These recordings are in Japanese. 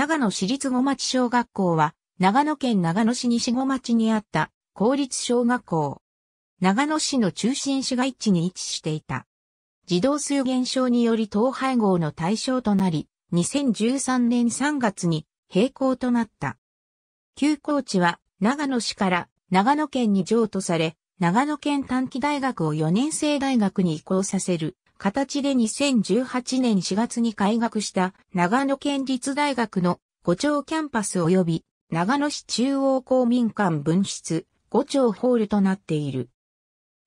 長野市立五町小学校は、長野県長野市西五町にあった公立小学校。長野市の中心市街地に位置していた。児童数減少により統廃合の対象となり、2013年3月に閉校となった。休校地は長野市から長野県に譲渡され、長野県短期大学を4年生大学に移行させる形で2018年4月に開学した長野県立大学の五丁キャンパス及び長野市中央公民館分室五丁ホールとなっている。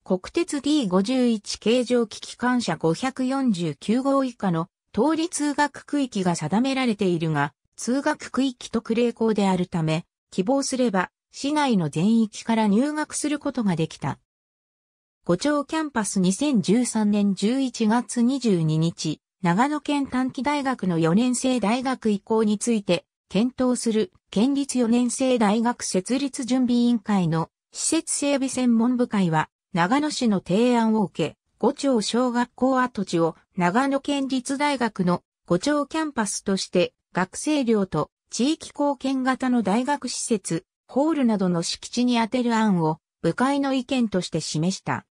国鉄 D51 形状機機関車549号以下の通り通学区域が定められているが、通学区域特例校であるため、希望すれば市内の全域から入学することができた。五町キャンパス2013年11月22日、長野県短期大学の4年生大学移行について、検討する県立4年生大学設立準備委員会の施設整備専門部会は、長野市の提案を受け、五町小学校跡地を長野県立大学の五町キャンパスとして学生寮と地域貢献型の大学施設、ホールなどの敷地に充てる案を部会の意見として示した。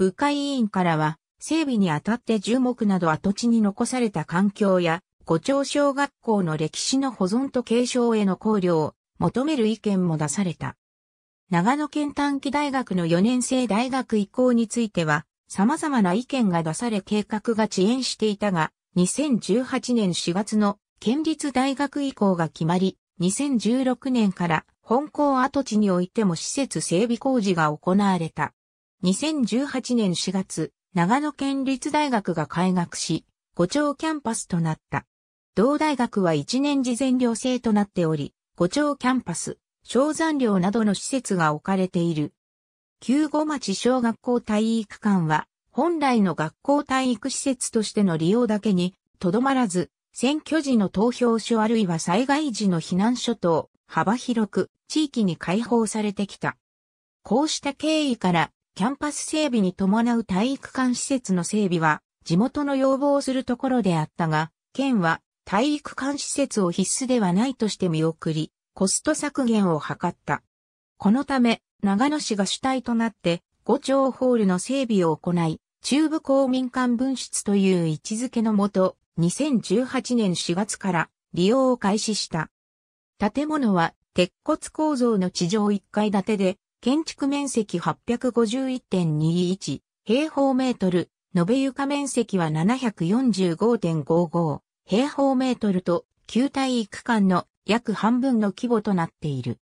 部会委員からは、整備にあたって樹木など跡地に残された環境や、五町小学校の歴史の保存と継承への考慮を求める意見も出された。長野県短期大学の4年生大学移行については、様々な意見が出され計画が遅延していたが、2018年4月の県立大学移行が決まり、2016年から本校跡地においても施設整備工事が行われた。2018年4月、長野県立大学が開学し、五町キャンパスとなった。同大学は1年事前寮制となっており、五町キャンパス、小山寮などの施設が置かれている。旧五町小学校体育館は、本来の学校体育施設としての利用だけに、とどまらず、選挙時の投票所あるいは災害時の避難所等、幅広く地域に開放されてきた。こうした経緯からキャンパス整備に伴う体育館施設の整備は地元の要望をするところであったが、県は体育館施設を必須ではないとして見送り、コスト削減を図った。このため、長野市が主体となって、五町ホールの整備を行い、中部公民館分室という位置づけのもと、2018年4月から利用を開始した。建物は鉄骨構造の地上1階建てで、建築面積851.21平方メートル、延べ床面積は745.55平方メートルと、球体育間の約半分の規模となっている。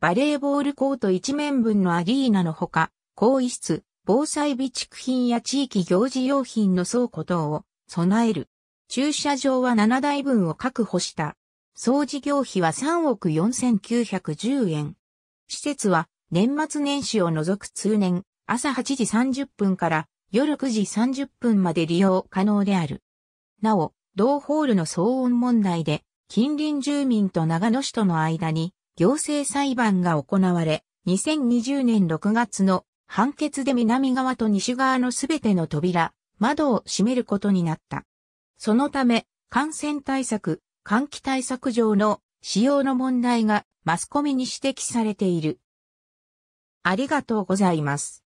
バレーボールコート1面分のアリーナのほか、更衣室、防災備蓄品や地域行事用品の倉庫等を備える。駐車場は7台分を確保した。総事業費は3億4910円。施設は年末年始を除く通年、朝8時30分から夜9時30分まで利用可能である。なお、同ホールの騒音問題で、近隣住民と長野市との間に行政裁判が行われ、2020年6月の判決で南側と西側のすべての扉、窓を閉めることになった。そのため、感染対策、換気対策上の使用の問題がマスコミに指摘されている。ありがとうございます。